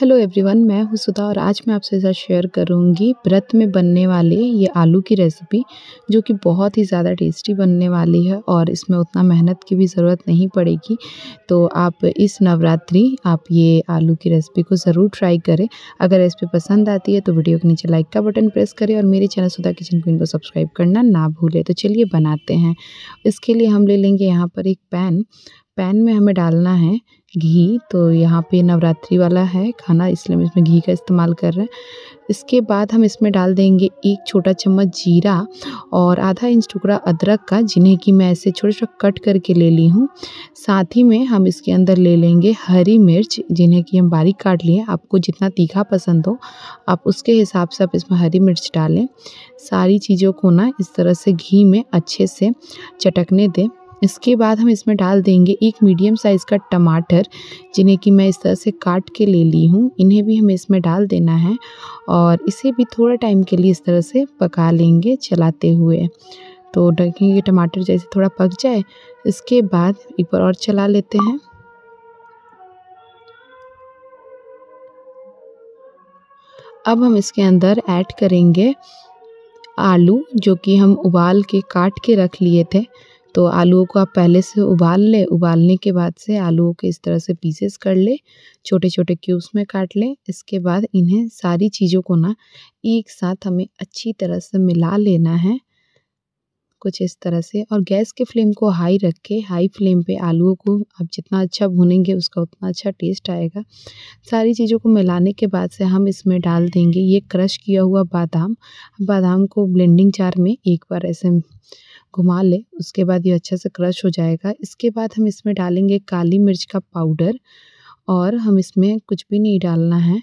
hello everyone मैं हूँ सुधा और आज मैं आपसे साथ शेयर करूँगी व्रत में बनने वाले ये आलू की रेसिपी जो कि बहुत ही ज़्यादा टेस्टी बनने वाली है और इसमें उतना मेहनत की भी ज़रूरत नहीं पड़ेगी तो आप इस नवरात्रि आप ये आलू की रेसिपी को ज़रूर ट्राई करें अगर रेसिपी पसंद आती है तो वीडियो के नीचे लाइक का बटन प्रेस करें और मेरे चैनल सुधा किचन क्वीन को सब्सक्राइब करना ना भूलें तो चलिए बनाते हैं इसके लिए हम ले लेंगे यहाँ पर एक पैन पैन में हमें डालना है घी तो यहाँ पे नवरात्रि वाला है खाना इसलिए हम इसमें घी का इस्तेमाल कर रहे हैं इसके बाद हम इसमें डाल देंगे एक छोटा चम्मच जीरा और आधा इंच टुकड़ा अदरक का जिन्हें कि मैं ऐसे छोटे छोटे कट करके ले ली हूँ साथ ही में हम इसके अंदर ले लेंगे हरी मिर्च जिन्हें कि हम बारीक काट लिए आपको जितना तीखा पसंद हो आप उसके हिसाब से आप इसमें हरी मिर्च डालें सारी चीज़ों को ना इस तरह से घी में अच्छे से चटकने दें इसके बाद हम इसमें डाल देंगे एक मीडियम साइज़ का टमाटर जिन्हें कि मैं इस तरह से काट के ले ली हूँ इन्हें भी हमें इसमें डाल देना है और इसे भी थोड़ा टाइम के लिए इस तरह से पका लेंगे चलाते हुए तो ढकेंगे टमाटर जैसे थोड़ा पक जाए इसके बाद एक बार और चला लेते हैं अब हम इसके अंदर ऐड करेंगे आलू जो कि हम उबाल के काट के रख लिए थे तो आलूओं को आप पहले से उबाल ले उबालने के बाद से आलूओं के इस तरह से पीसेस कर ले छोटे छोटे क्यूब्स में काट लें इसके बाद इन्हें सारी चीज़ों को ना एक साथ हमें अच्छी तरह से मिला लेना है कुछ इस तरह से और गैस के फ्लेम को हाई रख के हाई फ्लेम पे आलूओं को आप जितना अच्छा भुनेंगे उसका उतना अच्छा टेस्ट आएगा सारी चीज़ों को मिलाने के बाद से हम इसमें डाल देंगे ये क्रश किया हुआ बादाम बादाम को ब्लेंडिंग जार में एक बार ऐसे घुमा लें उसके बाद ये अच्छे से क्रश हो जाएगा इसके बाद हम इसमें डालेंगे काली मिर्च का पाउडर और हम इसमें कुछ भी नहीं डालना है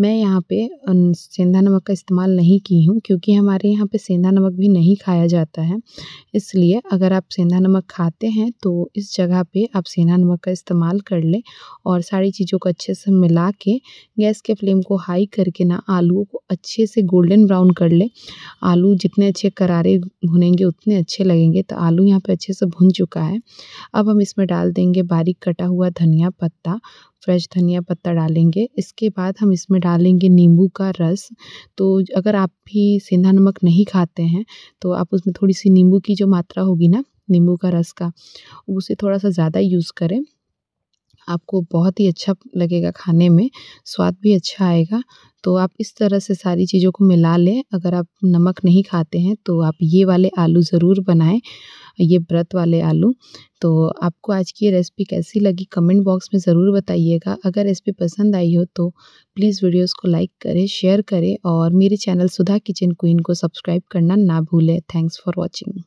मैं यहाँ पे सेंधा नमक का इस्तेमाल नहीं की हूँ क्योंकि हमारे यहाँ पे सेंधा नमक भी नहीं खाया जाता है इसलिए अगर आप सेंधा नमक खाते हैं तो इस जगह पे आप सेंधा नमक का इस्तेमाल कर लें और सारी चीज़ों को अच्छे से मिला के गैस के फ्लेम को हाई करके ना आलूओं को अच्छे से गोल्डन ब्राउन कर लें आलू जितने अच्छे करारे भुनेंगे उतने अच्छे लगेंगे तो आलू यहाँ पर अच्छे से भुन चुका है अब हम इसमें डाल देंगे बारीक कटा हुआ धनिया पत्ता फ्रेश धनिया पत्ता डालेंगे इसके बाद हम इसमें डालेंगे नींबू का रस तो अगर आप भी सेंधा नमक नहीं खाते हैं तो आप उसमें थोड़ी सी नींबू की जो मात्रा होगी ना नींबू का रस का उसे थोड़ा सा ज़्यादा यूज़ करें आपको बहुत ही अच्छा लगेगा खाने में स्वाद भी अच्छा आएगा तो आप इस तरह से सारी चीज़ों को मिला लें अगर आप नमक नहीं खाते हैं तो आप ये वाले आलू ज़रूर बनाएं ये व्रत वाले आलू तो आपको आज की रेसिपी कैसी लगी कमेंट बॉक्स में ज़रूर बताइएगा अगर रेसिपी पसंद आई हो तो प्लीज़ वीडियोस को लाइक करें शेयर करें और मेरे चैनल सुधा किचन क्वीन को सब्सक्राइब करना ना भूलें थैंक्स फॉर वॉचिंग